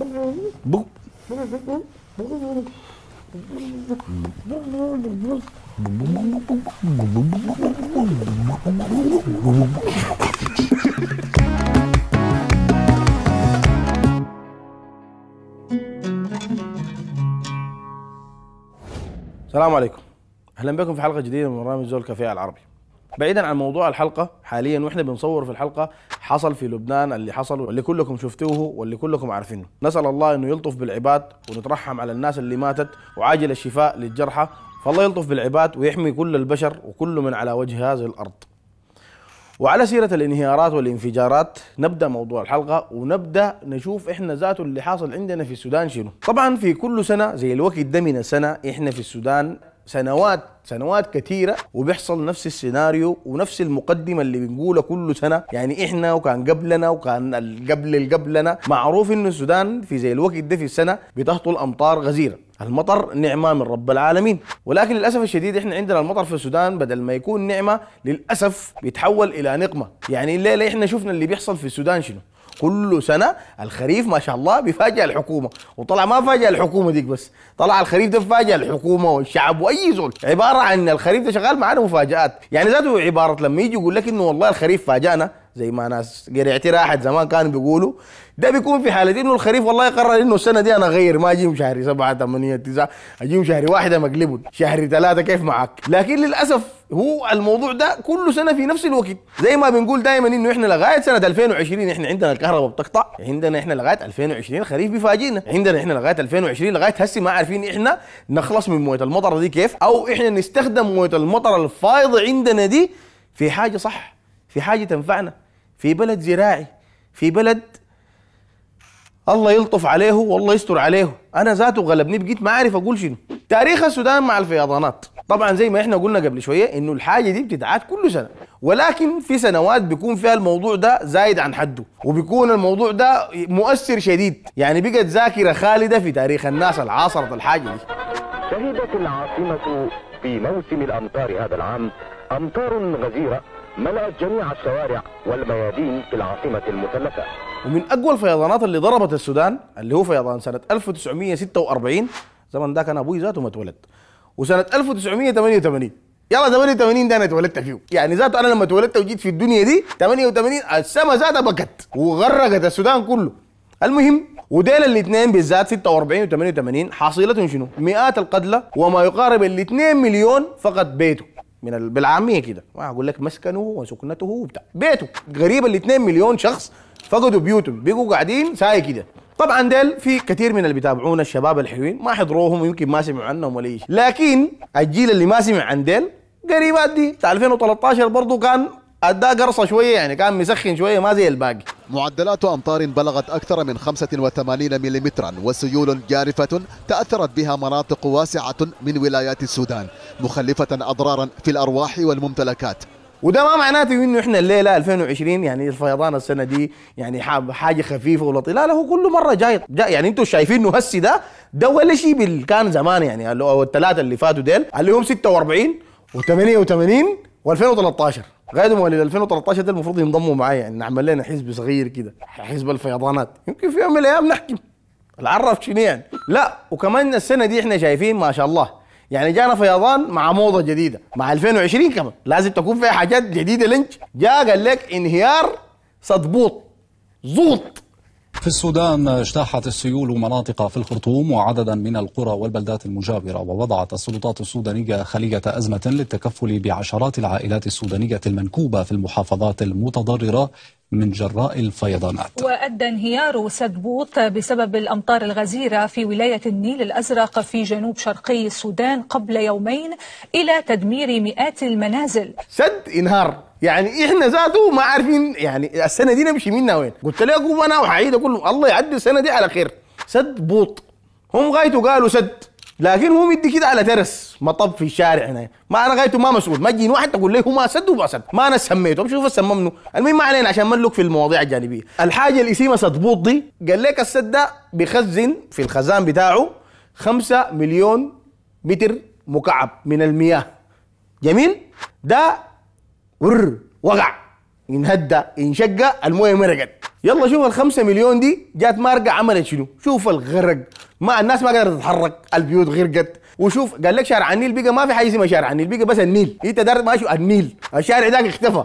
السلام عليكم اهلا بكم في حلقه جديده من برنامج زول كافيه العربي بعيدا عن موضوع الحلقه حاليا واحنا بنصور في الحلقه حصل في لبنان اللي حصل واللي كلكم شفتوه واللي كلكم عارفينه نسال الله انه يلطف بالعباد ونترحم على الناس اللي ماتت وعاجل الشفاء للجرحى فالله يلطف بالعباد ويحمي كل البشر وكل من على وجه هذه الارض وعلى سيرة الانهيارات والانفجارات نبدأ موضوع الحلقة ونبدأ نشوف إحنا ذاته اللي حاصل عندنا في السودان شنو طبعا في كل سنة زي الوقت ده من السنة إحنا في السودان سنوات سنوات كثيره وبيحصل نفس السيناريو ونفس المقدمه اللي بنقولها كل سنه يعني احنا وكان قبلنا وكان قبل اللي قبلنا معروف انه السودان في زي الوقت ده في السنه بتهطل امطار غزيره المطر نعمه من رب العالمين ولكن للاسف الشديد احنا عندنا المطر في السودان بدل ما يكون نعمه للاسف بيتحول الى نقمه يعني الليله احنا شفنا اللي بيحصل في السودان شنو كل سنه الخريف ما شاء الله بيفاجئ الحكومه وطلع ما فاجئ الحكومه ديك بس طلع الخريف ده فاجئ الحكومه والشعب واي زول عباره عن الخريف ده شغال معانا مفاجات يعني ذاته عباره لما يجي يقول لك انه والله الخريف فاجانا زي ما ناس قريعتي راحت زمان كانوا بيقولوا ده بيكون في حاله انه الخريف والله قرر انه السنه دي انا اغير ما اجيهم شهر 7 8 9 اجيهم شهر واحد مقلبه شهر ثلاثه كيف معك لكن للاسف هو الموضوع ده كل سنه في نفس الوقت زي ما بنقول دائما انه احنا لغايه سنه 2020 احنا عندنا الكهرباء بتقطع عندنا احنا لغايه 2020 الخريف بيفاجئنا عندنا احنا لغايه 2020 لغايه هسه ما عارفين احنا نخلص من مويه المطر دي كيف او احنا نستخدم مويه المطر الفايضه عندنا دي في حاجه صح في حاجه تنفعنا في بلد زراعي في بلد الله يلطف عليه والله يستر عليه انا ذاته غلبني بقيت ما عارف اقول شنو تاريخ السودان مع الفيضانات طبعا زي ما احنا قلنا قبل شويه انه الحاجه دي بتتعاد كل سنه ولكن في سنوات بيكون فيها الموضوع ده زايد عن حده وبيكون الموضوع ده مؤثر شديد يعني بقت ذاكره خالده في تاريخ الناس اللي عاصرت الحاجه دي شهدت العاصمه في موسم الامطار هذا العام امطار غزيره ملأت جميع الشوارع والميادين في العاصمه المثلثه ومن اقوى الفيضانات اللي ضربت السودان اللي هو فيضان سنه 1946 زمن ذاك انا ابوي ذاته ما اتولد وسنه 1988 يلا 88 ده انا اتولدت فيه يعني ذاته انا لما اتولدت وجيت في الدنيا دي 88 السما ذاتها بكت وغرقت السودان كله المهم وديل الاثنين بالذات 46 و 88 حاصلتهم شنو؟ مئات القتلى وما يقارب ال 2 مليون فقط بيته من بالعاميه كده ما اقول لك مسكنه وسكنته وبتاع بيته قريب ال 2 مليون شخص فقدوا بيوتهم بقوا قاعدين ساي كده طبعا ديل في كثير من اللي بيتابعونا الشباب الحلوين ما حضروهم يمكن ما سمعوا عنهم ولا شيء لكن الجيل اللي ما سمع عن ديل قريبات دي بتاع 2013 برضه كان اداه قرصه شويه يعني كان مسخن شويه ما زي الباقي معدلات امطار بلغت اكثر من 85 ملم وسيول جارفه تاثرت بها مناطق واسعه من ولايات السودان مخلفه اضرارا في الارواح والممتلكات وده ما معناته انه احنا الليله 2020 يعني الفيضان السنه دي يعني حاجه خفيفه ولطيفه لا لا هو كل مره جاي, جاي يعني انتم شايفين انه هسي ده ده ولا شيء بال... كان زمان يعني او الثلاثه اللي فاتوا ديل اللي هم 46 و88 و2013 غاية مواليد 2013 ده المفروض ينضموا معايا يعني نعمل لنا حزب صغير كده حزب الفيضانات يمكن في يوم من الايام نحكم العرف شنو يعني لا وكمان السنه دي احنا شايفين ما شاء الله يعني جانا فيضان مع موضه جديده مع 2020 كمان لازم تكون فيها حاجات جديده لينش جاء قال لك انهيار صدبوط زوط في السودان اجتاحت السيول مناطق في الخرطوم وعددا من القرى والبلدات المجاورة ووضعت السلطات السودانية خلية أزمة للتكفل بعشرات العائلات السودانية المنكوبة في المحافظات المتضررة من جراء الفيضانات وأدى انهيار سد بوط بسبب الأمطار الغزيرة في ولاية النيل الأزرق في جنوب شرقي السودان قبل يومين إلى تدمير مئات المنازل سد انهار يعني احنا ذاته ما عارفين يعني السنه دي نمشي منها وين قلت اقوم انا وحعيد اقول الله يعدي السنه دي على خير سد بوط هم غايته قالوا سد لكن هو مدي كده على ترس مطب في الشارع هنا ما انا غايته ما مسؤول ما تجيني واحد تقول لي هو ما سد وما سد ما انا سميته بشوف سممنه المهم ما علينا عشان ما نلوك في المواضيع الجانبيه الحاجه اللي اسمها بوط دي قال لك السد ده بيخزن في الخزان بتاعه 5 مليون متر مكعب من المياه جميل ده ور وقع ينهدى ينشقى المويه مرقت يلا شوف الخمسة مليون دي جات مارقة عملت شنو شوف الغرق ما الناس ما قدرت تتحرك البيوت غرقت وشوف قال لك شارع النيل بقى ما في حاجه اسمها شارع النيل بقى بس النيل انت ما ماشي النيل الشارع ده اختفى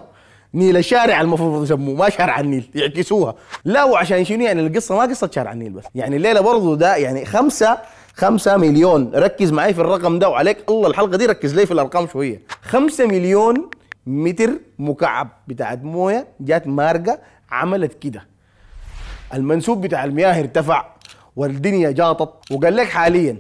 نيل الشارع المفروض يسموه ما شارع النيل يعكسوها لا وعشان شنو يعني القصه ما قصه شارع النيل بس يعني الليله برضه ده يعني خمسة خمسة مليون ركز معي في الرقم ده وعليك الله الحلقة دي ركز لي في الأرقام شوية خمسة مليون متر مكعب بتاعت مويه جات مارقه عملت كده المنسوب بتاع المياه ارتفع والدنيا جاطت وقال لك حاليا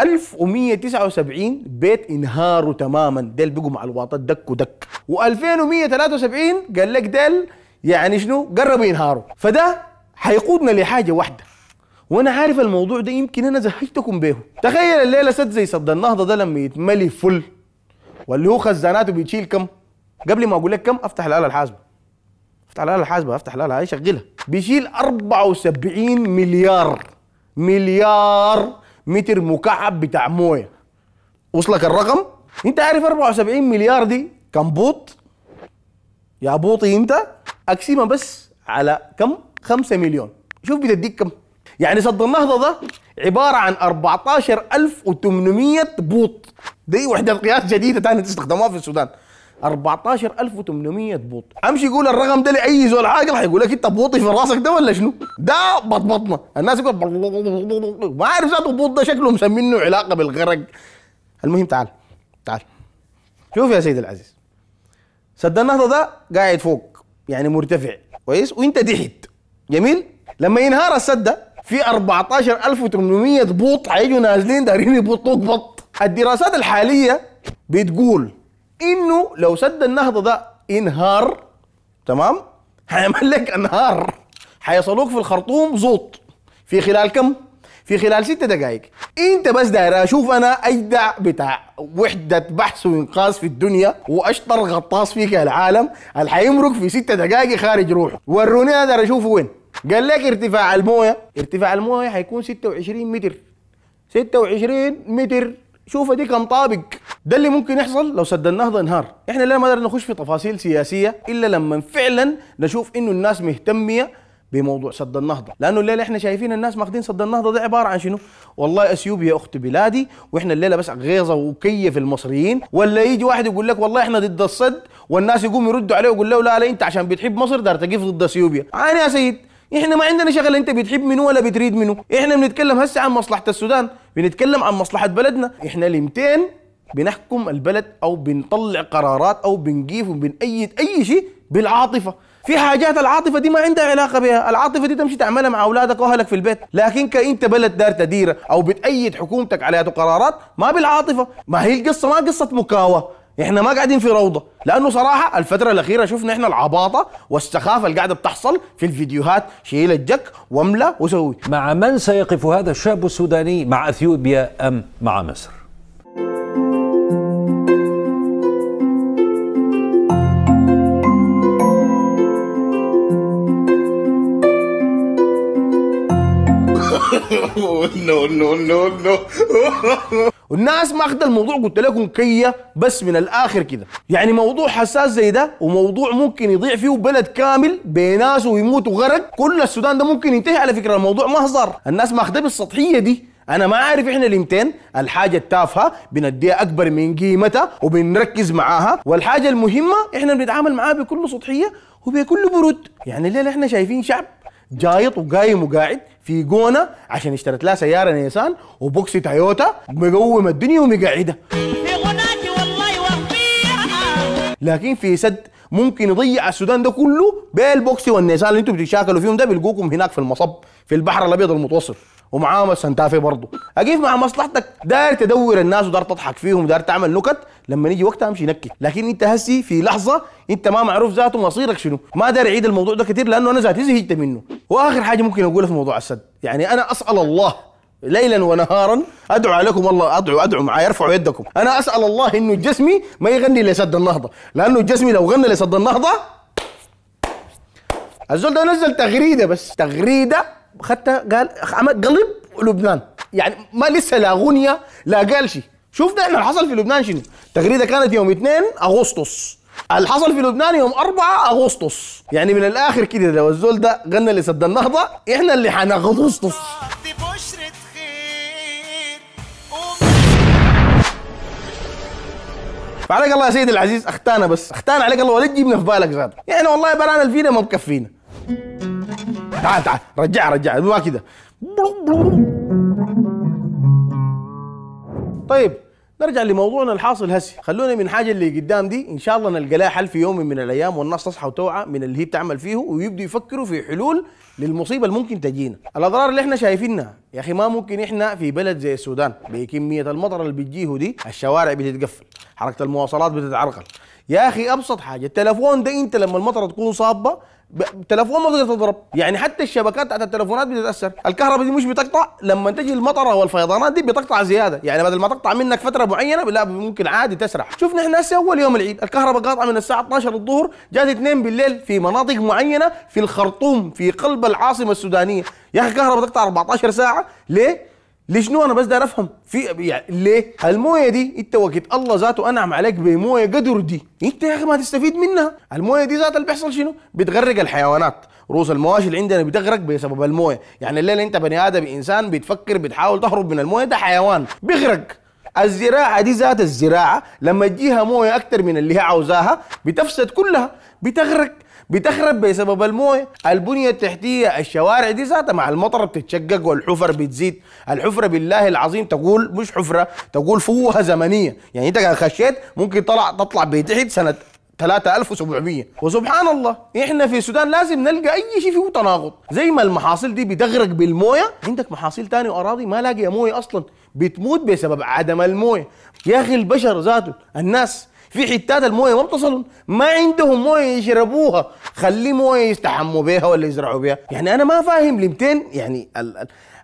1179 بيت انهاروا تماما ديل بقوا مع الواطات دك ودك و2173 قال لك ديل يعني شنو قربوا ينهاروا فده حيقودنا لحاجه واحده وانا عارف الموضوع ده يمكن انا زهجتكم بيه تخيل الليله سد زي سد النهضه ده لما يتملي فل واللي هو خزاناته بيشيل كم قبل ما اقول لك كم افتح الاله الحاسبه افتح الاله الحاسبه افتح الاله هاي شغلها بيشيل 74 مليار مليار متر مكعب بتاع مويه وصلك الرقم انت عارف 74 مليار دي كم بوط يا بوطي انت اقسمها بس على كم 5 مليون شوف بتديك كم يعني صد النهضه ده عباره عن 14800 بوط دي وحده قياس جديده ثانيه تستخدموها في السودان 14800 بوط امشي يقول الرقم ده لاي زول عاقل حيقول لك انت بوطي في راسك ده ولا شنو؟ ده بطبطنا الناس يقول ما عارف ذاته بوط ده شكله مسمينه علاقه بالغرق المهم تعال تعال شوف يا سيدي العزيز سد النهضه ده قاعد فوق يعني مرتفع كويس وانت تحت جميل لما ينهار السد ده في 14800 بوط حييجوا نازلين دارين يبطوك بط الدراسات الحاليه بتقول انه لو سد النهضه ده انهار تمام هيعمل لك انهار هيصلوك في الخرطوم زوط في خلال كم؟ في خلال ست دقائق انت بس داير اشوف انا اجدع بتاع وحده بحث وانقاذ في الدنيا واشطر غطاس فيك العالم اللي حيمرق في ست دقائق خارج روحه وروني اقدر اشوفه وين قال لك ارتفاع المويه ارتفاع المويه حيكون 26 متر 26 متر شوف دي كم طابق ده اللي ممكن يحصل لو سد النهضه انهار احنا لا ما نخش في تفاصيل سياسيه الا لما فعلا نشوف انه الناس مهتميه بموضوع سد النهضه لانه الليله احنا شايفين الناس ماخذين سد النهضه ده عباره عن شنو والله اسيوب يا اخت بلادي واحنا الليله بس غيظه وكيف المصريين ولا يجي واحد يقول لك والله احنا ضد السد والناس يقوموا يردوا عليه ويقول له لا لا انت عشان بتحب مصر دار تقف ضد اثيوبيا عاني يا سيد احنا ما عندنا شغل انت بتحب منه ولا بتريد منه احنا بنتكلم هسه عن مصلحه السودان بنتكلم عن مصلحه بلدنا احنا لمتين بنحكم البلد او بنطلع قرارات او بنجيف وبنأيد اي شيء بالعاطفه في حاجات العاطفه دي ما عندها علاقه بها العاطفه دي تمشي تعملها مع اولادك واهلك في البيت لكن كانت بلد دار تديره او بتأيد حكومتك عليها قرارات ما بالعاطفه ما هي القصه ما قصه مكاوه احنا ما قاعدين في روضه لانه صراحه الفتره الاخيره شفنا احنا العباطه والسخافه اللي قاعده بتحصل في الفيديوهات شيل الجك واملا وسوي مع من سيقف هذا الشاب السوداني مع اثيوبيا ام مع مصر oh, no, no, no, no. والناس اخذ الموضوع قلت لكم كيه بس من الاخر كده يعني موضوع حساس زي ده وموضوع ممكن يضيع فيه بلد كامل بناس ويموتوا غرق كل السودان ده ممكن ينتهي على فكره الموضوع مهزر الناس الناس ماخذه بالسطحيه دي انا ما عارف احنا الامتين الحاجه التافهه بنديها اكبر من قيمتها وبنركز معاها والحاجه المهمه احنا بنتعامل معاها بكل سطحيه وبكل برود يعني ليه احنا شايفين شعب جايط وقايم وقاعد في جونه عشان اشترت لها سياره نيسان وبوكسي تويوتا مقوم الدنيا ومقعدها في غناتي والله لكن في سد ممكن يضيع السودان ده كله بالبوكسي والنيسان اللي انتم بتتشاكلوا فيهم ده بيلقوكم هناك في المصب في البحر الابيض المتوسط ومعاهم السنتافي برضه اجيب مع مصلحتك داير تدور الناس ودار تضحك فيهم ودار تعمل نكت لما يجي وقتها امشي نكت لكن انت هسي في لحظه انت ما معروف ذاته مصيرك شنو ما داير اعيد الموضوع ده كثير لانه انا ذاتي زهقت منه واخر حاجه ممكن اقولها في موضوع السد يعني انا اسال الله ليلا ونهارا ادعو عليكم والله ادعو ادعو معايا ارفعوا يدكم انا اسال الله انه جسمي ما يغني لسد النهضه لانه جسمي لو غنى لسد النهضه الزول ده نزل تغريده بس تغريده خدتها قال عمل قلب لبنان يعني ما لسه لا غنية لا قال شيء شوف ده اللي حصل في لبنان شنو التغريده كانت يوم 2 اغسطس اللي حصل في لبنان يوم 4 اغسطس يعني من الاخر كده لو الزول ده غنى اللي سد النهضه احنا اللي حنغسطس فعليك الله يا سيدي العزيز اختانا بس اختانا عليك الله ولا تجيبنا في بالك زاد يعني والله برانا الفينا ما مكفينا تعال تعال رجع رجع ما كده طيب نرجع لموضوعنا الحاصل هسي خلونا من حاجه اللي قدام دي ان شاء الله نلقى لها حل في يوم من الايام والناس تصحى وتوعى من اللي هي بتعمل فيه ويبدوا يفكروا في حلول للمصيبه اللي ممكن تجينا الاضرار اللي احنا شايفينها يا اخي ما ممكن احنا في بلد زي السودان بكميه المطر اللي بتجيه دي الشوارع بتتقفل حركه المواصلات بتتعرقل يا اخي ابسط حاجه التليفون ده انت لما المطره تكون صابه التليفون ما تقدر تضرب يعني حتى الشبكات بتاعت التليفونات بتتاثر الكهرباء دي مش بتقطع لما تجي المطره والفيضانات دي بتقطع زياده يعني بدل ما تقطع منك فتره معينه لا ممكن عادي تسرح شفنا احنا هسه اول يوم العيد الكهرباء قاطعه من الساعه 12 الظهر جات 2 بالليل في مناطق معينه في الخرطوم في قلب العاصمه السودانيه يا اخي الكهرباء تقطع 14 ساعه ليه ليش نو انا بس داير افهم في يعني ليه المويه دي انت وقت الله ذاته انعم عليك بمويه قدر دي انت يا اخي ما تستفيد منها المويه دي ذاتها اللي بيحصل شنو بتغرق الحيوانات رؤوس المواشي اللي عندنا بتغرق بسبب المويه يعني الليله انت بني ادم انسان بتفكر بتحاول تهرب من المويه ده حيوان بيغرق الزراعه دي ذات الزراعه لما تجيها مويه أكثر من اللي هي عاوزاها بتفسد كلها بتغرق بتخرب بسبب المويه البنيه التحتيه الشوارع دي ذاتها مع المطر بتتشقق والحفر بتزيد الحفره بالله العظيم تقول مش حفره تقول فوهه زمنيه يعني انت خشيت ممكن طلع تطلع بتحت سنه 3700 وسبحان الله احنا في السودان لازم نلقى اي شيء فيه تناقض زي ما المحاصيل دي بتغرق بالمويه عندك محاصيل تاني واراضي ما لاقيه مويه اصلا بتموت بسبب عدم المويه يا اخي البشر ذاته الناس في حتات المويه ما بتصلهم ما عندهم مويه يشربوها خلي مويه يستحموا بها ولا يزرعوا بها يعني انا ما فاهم لمتين يعني ال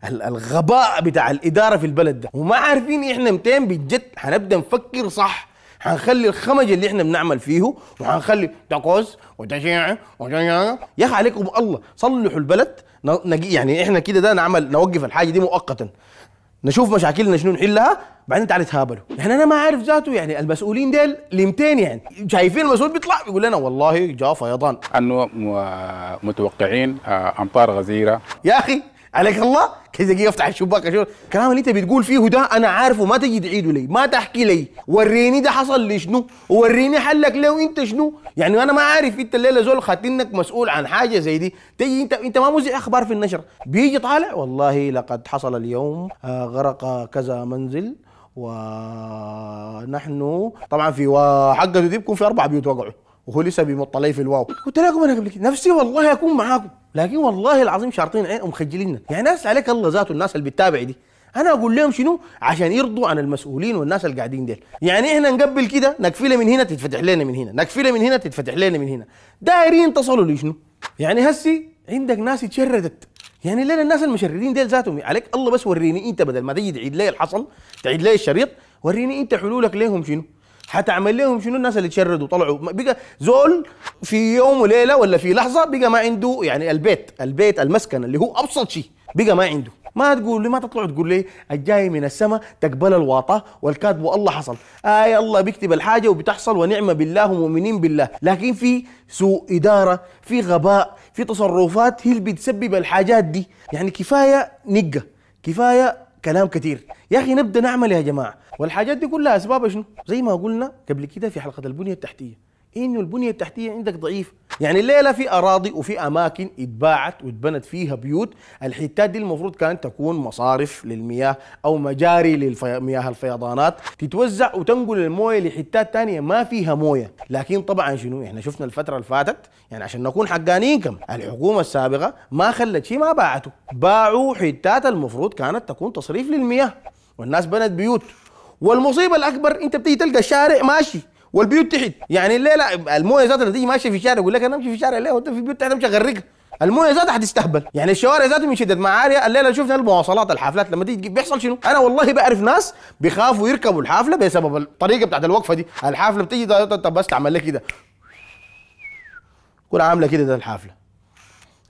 ال الغباء بتاع الاداره في البلد ده وما عارفين احنا متين بالجد حنبدا نفكر صح حنخلي الخمج اللي احنا بنعمل فيه وحنخلي تاكوز وتشيع وتشيع يا اخي عليكم الله صلحوا البلد يعني احنا كده ده نعمل نوقف الحاجه دي مؤقتا نشوف مشاكلنا شنو نحلها بعدين تعال تهابلوا يعني انا ما عارف ذاته يعني المسؤولين ديل لمتين يعني شايفين المسؤول بيطلع بيقول لنا والله جاء فيضان انه متوقعين آه، امطار غزيره يا اخي عليك الله كذا جي افتح الشباك اشوف الكلام اللي انت بتقول فيه ده انا عارفه ما تجي تعيده لي ما تحكي لي وريني ده حصل لي شنو وريني حلك ليه وانت شنو يعني انا ما عارف انت الليله زول خاتنك مسؤول عن حاجه زي دي تجي انت انت ما مذيع اخبار في النشر بيجي طالع والله لقد حصل اليوم آه، غرق كذا منزل ونحن طبعا في حقته دي بكون في اربع بيوت وقعوا وهو لسه بيمط علي في الواو قلت لكم انا قبل كده نفسي والله اكون معاكم لكن والله العظيم شارطين عين ومخجليننا يعني ناس عليك الله ذاته الناس اللي بتتابع دي انا اقول لهم شنو عشان يرضوا عن المسؤولين والناس اللي قاعدين ديل يعني احنا نقبل كده نكفيله من هنا تتفتح لنا من هنا نكفيله من هنا تتفتح لنا من هنا دايرين تصلوا لشنو يعني هسي عندك ناس تشردت يعني ليه الناس المشردين ديل ذاتهم عليك الله بس وريني انت بدل ما تيجي تعيد لي الحصل تعيد لي الشريط وريني انت حلولك ليهم شنو حتعمل لهم شنو الناس اللي تشردوا طلعوا بقى زول في يوم وليله ولا في لحظه بقى ما عنده يعني البيت البيت المسكن اللي هو ابسط شيء بقى ما عنده ما تقول لي ما تطلع تقول لي الجاي من السماء تقبل الواطة والكاتب والله حصل آي الله بيكتب الحاجة وبتحصل ونعمة بالله ومؤمنين بالله لكن في سوء إدارة في غباء في تصرفات هي اللي بتسبب الحاجات دي يعني كفاية نقة كفاية كلام كثير يا اخي نبدا نعمل يا جماعه والحاجات دي كلها اسبابها شنو زي ما قلنا قبل كده في حلقه البنيه التحتيه انه البنيه التحتيه عندك ضعيف يعني الليله في اراضي وفي اماكن اتباعت واتبنت فيها بيوت الحتات دي المفروض كانت تكون مصارف للمياه او مجاري للمياه الفيضانات تتوزع وتنقل المويه لحتات تانية ما فيها مويه لكن طبعا شنو احنا شفنا الفتره اللي فاتت يعني عشان نكون حقانين كم الحكومه السابقه ما خلت شيء ما باعته باعوا حتات المفروض كانت تكون تصريف للمياه والناس بنت بيوت والمصيبه الاكبر انت بتيجي تلقى الشارع ماشي والبيوت تحت يعني الليله المويه ذاتها تيجي ماشيه في الشارع يقول لك انا امشي في الشارع ليه وانت في البيوت تحت امشي اغرقها المويه ذاتها حتستهبل يعني الشوارع ذاتها من شده معارية الليله شفنا المواصلات الحافلات لما تيجي بيحصل شنو انا والله بعرف ناس بيخافوا يركبوا الحافله بسبب الطريقه بتاعت الوقفه دي الحافله بتيجي طب بس تعمل لك كده كل عامله كده ده الحافله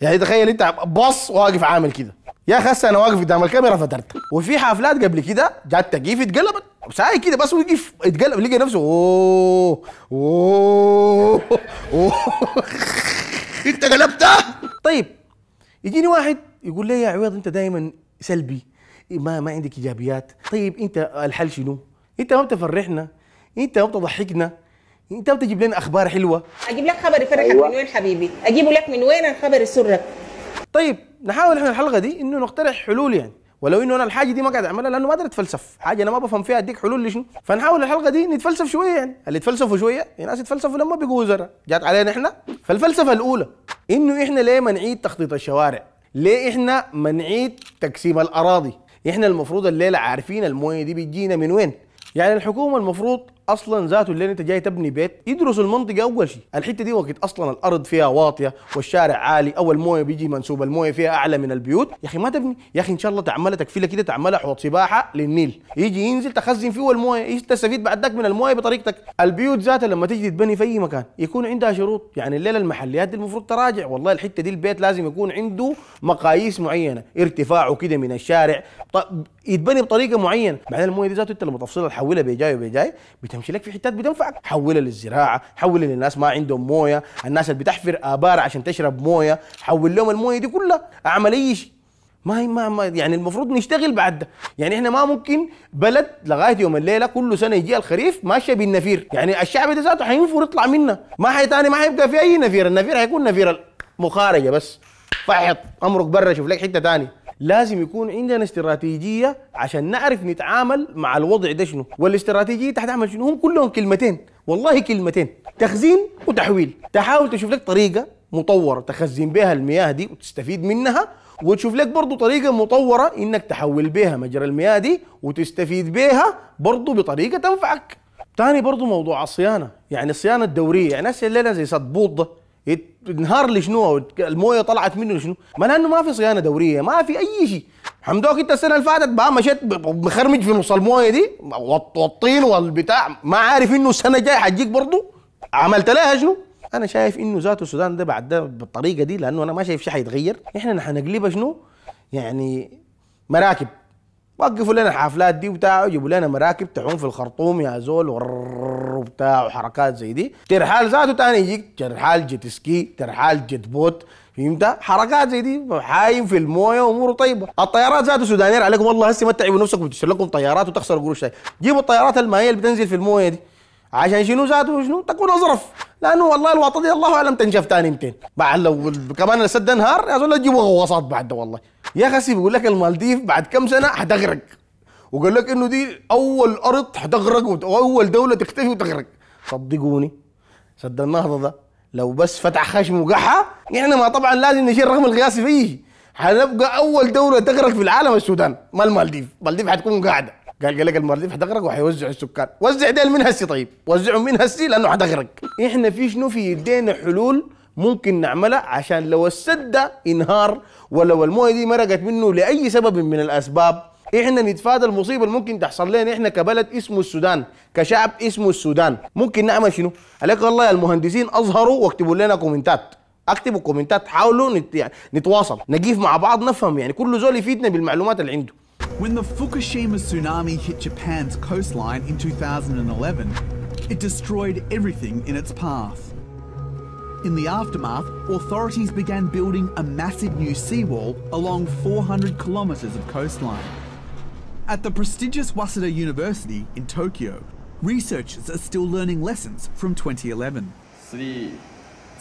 يعني تخيل انت باص واقف عامل كده يا اخي انا واقف قدام الكاميرا فترت وفي حافلات قبل كده جات تجيف اتقلبت ساعات كده بس ويجي يتقلب يلاقي نفسه اوه اوه اوه انت قلبتها طيب يجيني واحد يقول لي يا عويض انت دائما سلبي ما ما عندك ايجابيات طيب انت الحل شنو انت ما بتفرحنا انت ما بتضحكنا انت ما بتجيب لنا اخبار حلوه اجيب لك خبر يفرحك أيوة. من وين حبيبي اجيبه لك من وين الخبر يسرك طيب نحاول احنا الحلقه دي انه نقترح حلول يعني ولو انه انا الحاجه دي ما قاعد اعملها لانه ما اقدر اتفلسف حاجه انا ما بفهم فيها اديك حلول لشنو فنحاول الحلقه دي نتفلسف شويه يعني اللي يتفلسفوا شويه الناس يتفلسفوا لما بيقوا وزراء جات علينا احنا فالفلسفه الاولى انه احنا ليه ما نعيد تخطيط الشوارع ليه احنا ما نعيد تقسيم الاراضي احنا المفروض الليله عارفين المويه دي بتجينا من وين يعني الحكومه المفروض اصلا ذاته اللي انت جاي تبني بيت يدرسوا المنطقه اول شيء الحته دي وقت اصلا الارض فيها واطيه والشارع عالي او المويه بيجي منسوب المويه فيها اعلى من البيوت يا اخي ما تبني يا اخي ان شاء الله تعملها تكفيله كده تعملها حوض سباحه للنيل يجي ينزل تخزن فيه المويه تستفيد بعد ذاك من المويه بطريقتك البيوت ذاتها لما تجي تبني في اي مكان يكون عندها شروط يعني الليله المحليات دي المفروض تراجع والله الحته دي البيت لازم يكون عنده مقاييس معينه ارتفاعه كده من الشارع طب يتبني بطريقه معينه بعدين المويه دي ذاته انت لما تفصلها تحولها بجاي وبجاي بتمشي لك في حتات بتنفعك حولها للزراعه حولها للناس ما عندهم مويه الناس اللي بتحفر ابار عشان تشرب مويه حول لهم المويه دي كلها اعمل اي شيء ما هي ما, ما يعني المفروض نشتغل بعد ده يعني احنا ما ممكن بلد لغايه يوم الليله كل سنه يجي الخريف ماشيه بالنفير يعني الشعب ده ذاته حينفر يطلع منا ما حي تاني ما حيبقى في اي نفير النفير حيكون نفير مخارجه بس فحط امرك برا شوف لك حته ثانيه لازم يكون عندنا استراتيجيه عشان نعرف نتعامل مع الوضع ده شنو والاستراتيجيه تحت عمل شنو هم كلهم كلمتين والله كلمتين تخزين وتحويل تحاول تشوف لك طريقه مطوره تخزن بها المياه دي وتستفيد منها وتشوف لك برضه طريقة مطورة إنك تحول بها مجرى المياه دي وتستفيد بها برضه بطريقة تنفعك تاني برضه موضوع الصيانة يعني الصيانة الدورية يعني هسه الليلة زي صد بوض انهار لي او المويه طلعت منه شنو ما لانه ما في صيانه دوريه ما في اي شيء حمدوك انت السنه اللي فاتت بقى مشيت مخرمج في نص المويه دي والطين والبتاع ما عارف انه السنه الجايه حتجيك برضه عملت لها شنو؟ انا شايف انه ذات السودان ده بعد ده بالطريقه دي لانه انا ما شايف شيء حيتغير احنا حنقلبها شنو؟ يعني مراكب وقفوا لنا الحفلات دي وبتاع وجيبوا لنا مراكب تحوم في الخرطوم يا زول وبتاع وحركات زي دي ترحال ذاته تاني يجيك ترحال جيت سكي ترحال جيت بوت فهمت حركات زي دي حايم في المويه واموره طيبه الطيارات ذاته سودانيين عليكم والله هسه ما تتعبوا نفسكم بتشتري لكم طيارات وتخسروا قروش جيبوا الطيارات المائيه اللي بتنزل في المويه دي عشان شنو ذاته شنو تكون اظرف لانه والله الوطنيه الله اعلم تنشف ثاني متين بعد لو كمان السد انهار يا زول تجيبوا غواصات بعد والله يا خسي بيقول لك المالديف بعد كم سنه هتغرق وقال لك انه دي اول ارض هتغرق واول دوله تختفي وتغرق صدقوني سد النهضه ده لو بس فتح خشم وقحها يعني ما طبعا لازم نشيل الرقم القياسي فيه هنبقى اول دوله تغرق في العالم السودان ما المالديف المالديف حتكون قاعده قال قال لك المالديف حتغرق وحيوزع السكان وزع ديل من هسي طيب وزعهم من هسي لانه حتغرق احنا في شنو في ايدينا حلول ممكن نعملها عشان لو السد ده انهار ولو المويه دي مرقت منه لاي سبب من الاسباب احنا نتفادى المصيبه اللي ممكن تحصل لنا احنا كبلد اسمه السودان كشعب اسمه السودان ممكن نعمل شنو عليك الله يا المهندسين اظهروا واكتبوا لنا كومنتات اكتبوا كومنتات حاولوا نت... يعني نتواصل نقيف مع بعض نفهم يعني كل زول يفيدنا بالمعلومات اللي عنده When the Fukushima tsunami hit Japan's coastline in 2011, it destroyed everything in its path. In the aftermath, authorities began building a massive new seawall along 400 kilometres of coastline. At the prestigious Waseda University in Tokyo, researchers are still learning lessons from 2011. Three,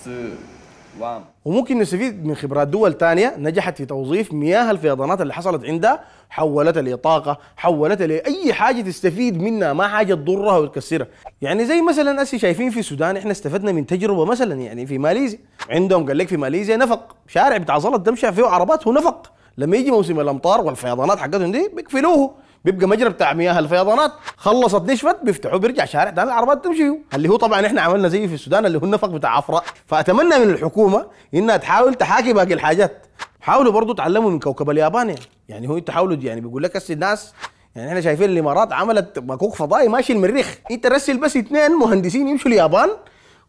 two, وممكن نستفيد من خبرات دول تانية نجحت في توظيف مياه الفيضانات اللي حصلت عندها حولتها لطاقة حولتها لأي حاجة تستفيد منها ما حاجة تضرها وتكسرها يعني زي مثلا أسي شايفين في السودان إحنا استفدنا من تجربة مثلا يعني في ماليزيا عندهم قال لك في ماليزيا نفق شارع بتاع زلط تمشي فيه عربات ونفق لما يجي موسم الأمطار والفيضانات حقتهم دي بيقفلوه بيبقى مجرى بتاع مياه الفيضانات خلصت نشفت بيفتحوا بيرجع شارع ثاني العربات تمشي اللي هو طبعا احنا عملنا زيه في السودان اللي هو النفق بتاع عفراء فاتمنى من الحكومه انها تحاول تحاكي باقي الحاجات حاولوا برضه تعلموا من كوكب اليابان يعني يعني هو انت حاولوا يعني بيقول لك هسه الناس يعني احنا شايفين الامارات عملت مكوك فضائي ماشي المريخ انت رسل بس اثنين مهندسين يمشوا اليابان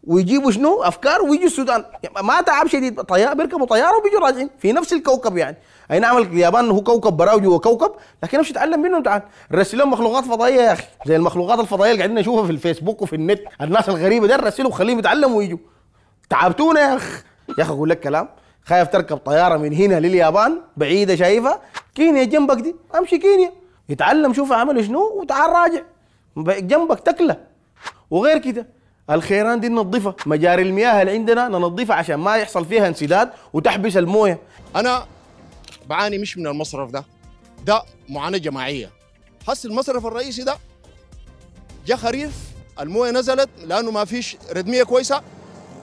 ويجيبوا شنو افكار ويجوا السودان يعني ما تعب شديد طيار بيركبوا طياره وبيجوا راجعين في نفس الكوكب يعني اي نعم اليابان هو كوكب براوجي وكوكب كوكب لكن امشي اتعلم منهم تعال رسلهم مخلوقات فضائيه يا اخي زي المخلوقات الفضائيه اللي قاعدين نشوفها في الفيسبوك وفي النت الناس الغريبه دي رسلهم خليهم يتعلموا ويجوا تعبتونا يا اخي يا اخي اقول لك كلام خايف تركب طياره من هنا لليابان بعيده شايفها كينيا جنبك دي امشي كينيا يتعلم شوف عملوا شنو وتعال راجع جنبك تكله وغير كده الخيران دي ننظفها مجاري المياه اللي عندنا ننظفها عشان ما يحصل فيها انسداد وتحبس المويه انا بعاني مش من المصرف ده ده معاناه جماعيه حس المصرف الرئيسي ده جاء خريف المويه نزلت لانه ما فيش ردميه كويسه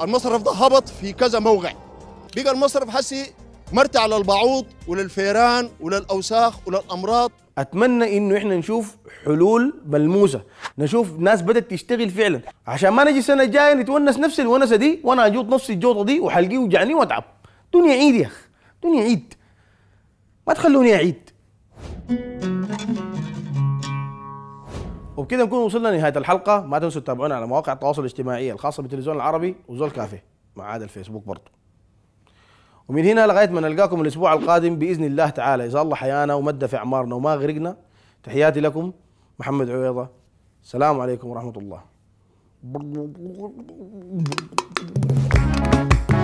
المصرف ده هبط في كذا موقع بقى المصرف حسي مرتع للبعوض وللفيران وللاوساخ وللامراض اتمنى انه احنا نشوف حلول ملموسه نشوف ناس بدات تشتغل فعلا عشان ما نجي السنه الجايه نتونس نفس الونسه دي وانا اجوط نفس الجوطه دي وحلقي وجعني واتعب دنيا عيد يا اخي دنيا عيد ما تخلوني اعيد وبكده نكون وصلنا لنهايه الحلقه ما تنسوا تتابعونا على مواقع التواصل الاجتماعي الخاصه بالتلفزيون العربي وزول كافيه مع عاد الفيسبوك برضه ومن هنا لغايه ما نلقاكم الاسبوع القادم باذن الله تعالى اذا الله حيانا ومد في اعمارنا وما غرقنا تحياتي لكم محمد عويضه السلام عليكم ورحمه الله